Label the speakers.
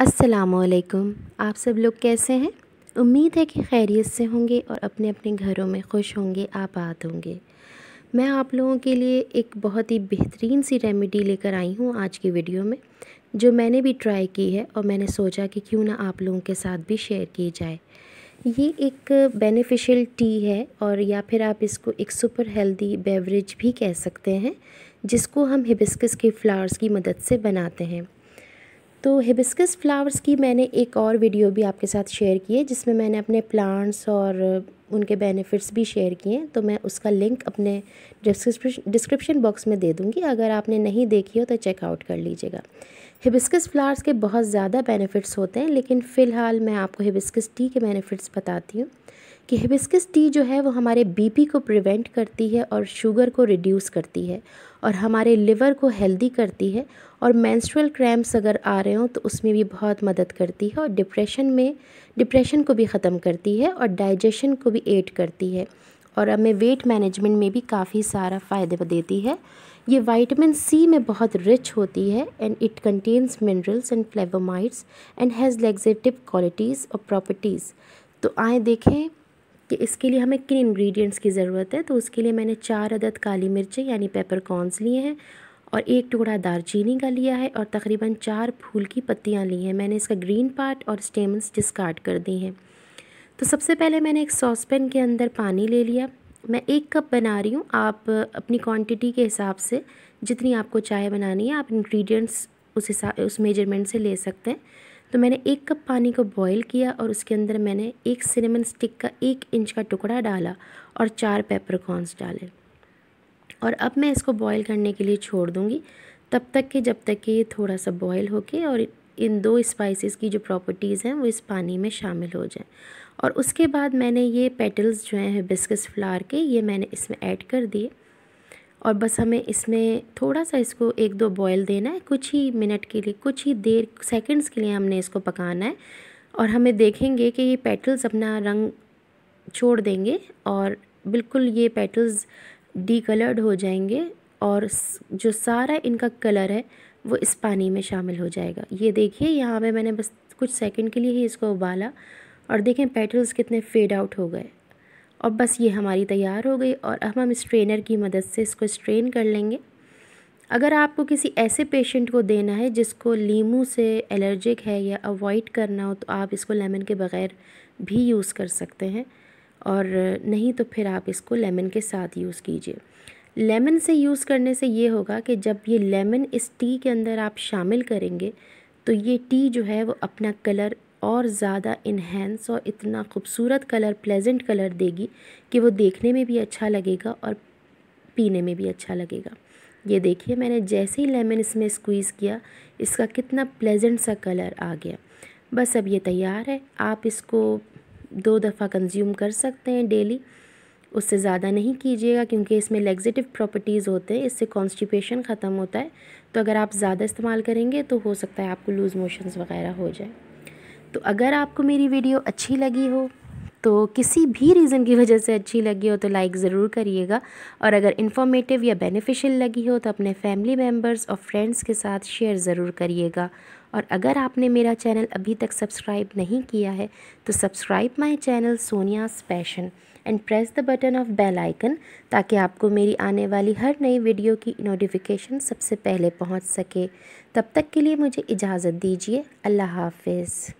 Speaker 1: असलकुम आप सब लोग कैसे हैं उम्मीद है कि खैरियत से होंगे और अपने अपने घरों में खुश होंगे आबाद होंगे मैं आप लोगों के लिए एक बहुत ही बेहतरीन सी रेमेडी लेकर आई हूँ आज की वीडियो में जो मैंने भी ट्राई की है और मैंने सोचा कि क्यों ना आप लोगों के साथ भी शेयर की जाए ये एक बेनिफिशियल टी है और या फिर आप इसको एक सुपर हेल्दी बेवरेज भी कह सकते हैं जिसको हम हिबिस्कस के फ्लावर्स की मदद से बनाते हैं तो हिबिस्कस फ्लावर्स की मैंने एक और वीडियो भी आपके साथ शेयर की है जिसमें मैंने अपने प्लांट्स और उनके बेनिफिट्स भी शेयर किए हैं तो मैं उसका लिंक अपने डिस्क्रिप्शन बॉक्स में दे दूंगी अगर आपने नहीं देखी हो तो चेकआउट कर लीजिएगा हिबिस्कस फ्लावर्स के बहुत ज़्यादा बेनिफिट्स होते हैं लेकिन फ़िलहाल मैं आपको हिबिस्कस टी के बेनिफिट्स बताती हूँ कि हिबिस्कस टी जो है वो हमारे बीपी को प्रिवेंट करती है और शुगर को रिड्यूस करती है और हमारे लिवर को हेल्दी करती है और मैंस्ट्रल क्रैम्प्स अगर आ रहे हों तो उसमें भी बहुत मदद करती है और डिप्रेशन में डिप्रेशन को भी ख़त्म करती है और डाइजेशन को भी एड करती है और हमें वेट मैनेजमेंट में भी काफ़ी सारा फ़ायदे देती है ये विटामिन सी में बहुत रिच होती है and it contains minerals and flavonoids and has laxative qualities और प्रॉपर्टीज़ तो आए देखें कि इसके लिए हमें किन इंग्रेडिएंट्स की ज़रूरत है तो उसके लिए मैंने चार अदद काली मिर्चें यानी पेपर कॉर्नस लिए हैं और एक टुकड़ा दारचीनी का लिया है और तकरीबन चार फूल की पत्तियाँ ली हैं मैंने इसका ग्रीन पार्ट और स्टेमस डिस्कार्ड कर दी हैं तो सबसे पहले मैंने एक सॉस पैन के अंदर पानी ले लिया मैं एक कप बना रही हूँ आप अपनी क्वांटिटी के हिसाब से जितनी आपको चाय बनानी है आप इंग्रेडिएंट्स उस हिसाब उस मेजरमेंट से ले सकते हैं तो मैंने एक कप पानी को बॉईल किया और उसके अंदर मैंने एक सिनेमन स्टिक का एक इंच का टुकड़ा डाला और चार पेपरकॉर्न्स डाले और अब मैं इसको बॉईल करने के लिए छोड़ दूँगी तब तक कि जब तक कि ये थोड़ा सा बॉयल होके और इन दो स्पाइसेस की जो प्रॉपर्टीज़ हैं वो इस पानी में शामिल हो जाएँ और उसके बाद मैंने ये पेटल्स जो हैं बिस्किस फ्लार के ये मैंने इसमें ऐड कर दिए और बस हमें इसमें थोड़ा सा इसको एक दो बॉयल देना है कुछ ही मिनट के लिए कुछ ही देर सेकंड्स के लिए हमने इसको पकाना है और हमें देखेंगे कि ये पेटल्स अपना रंग छोड़ देंगे और बिल्कुल ये पेटल्स डी कलर्ड हो जाएंगे और जो सारा इनका कलर है वो इस पानी में शामिल हो जाएगा ये देखिए यहाँ पर मैंने बस कुछ सेकेंड के लिए ही इसको उबाला और देखें पेटल्स कितने फेड आउट हो गए और बस ये हमारी तैयार हो गई और अब हम स्ट्रेनर की मदद से इसको स्ट्रेन कर लेंगे अगर आपको किसी ऐसे पेशेंट को देना है जिसको लीमू से एलर्जिक है या अवॉइड करना हो तो आप इसको लेमन के बग़ैर भी यूज़ कर सकते हैं और नहीं तो फिर आप इसको लेमन के साथ यूज़ कीजिए लेमन से यूज़ करने से ये होगा कि जब ये लेमन इस टी के अंदर आप शामिल करेंगे तो ये टी जो है वो अपना कलर और ज़्यादा इन्हेंस और इतना खूबसूरत कलर प्लेजेंट कलर देगी कि वो देखने में भी अच्छा लगेगा और पीने में भी अच्छा लगेगा ये देखिए मैंने जैसे ही लेमन इसमें स्क्वीज़ किया इसका कितना प्लेजेंट सा कलर आ गया बस अब ये तैयार है आप इसको दो दफ़ा कंज्यूम कर सकते हैं डेली उससे ज़्यादा नहीं कीजिएगा क्योंकि इसमें लेग्जेटिव प्रॉपर्टीज़ होते हैं इससे कॉन्स्टिपेशन ख़त्म होता है तो अगर आप ज़्यादा इस्तेमाल करेंगे तो हो सकता है आपको लूज़ मोशंस वगैरह हो जाए तो अगर आपको मेरी वीडियो अच्छी लगी हो तो किसी भी रीज़न की वजह से अच्छी लगी हो तो लाइक ज़रूर करिएगा और अगर इन्फॉर्मेटिव या बेनिफिशियल लगी हो तो अपने फैमिली मेम्बर्स और फ्रेंड्स के साथ शेयर ज़रूर करिएगा और अगर आपने मेरा चैनल अभी तक सब्सक्राइब नहीं किया है तो subscribe my channel Sonia's passion and press the button of bell icon ताकि आपको मेरी आने वाली हर नई वीडियो की नोटिफिकेशन सबसे पहले पहुंच सके तब तक के लिए मुझे इजाज़त दीजिए अल्लाह हाफिज़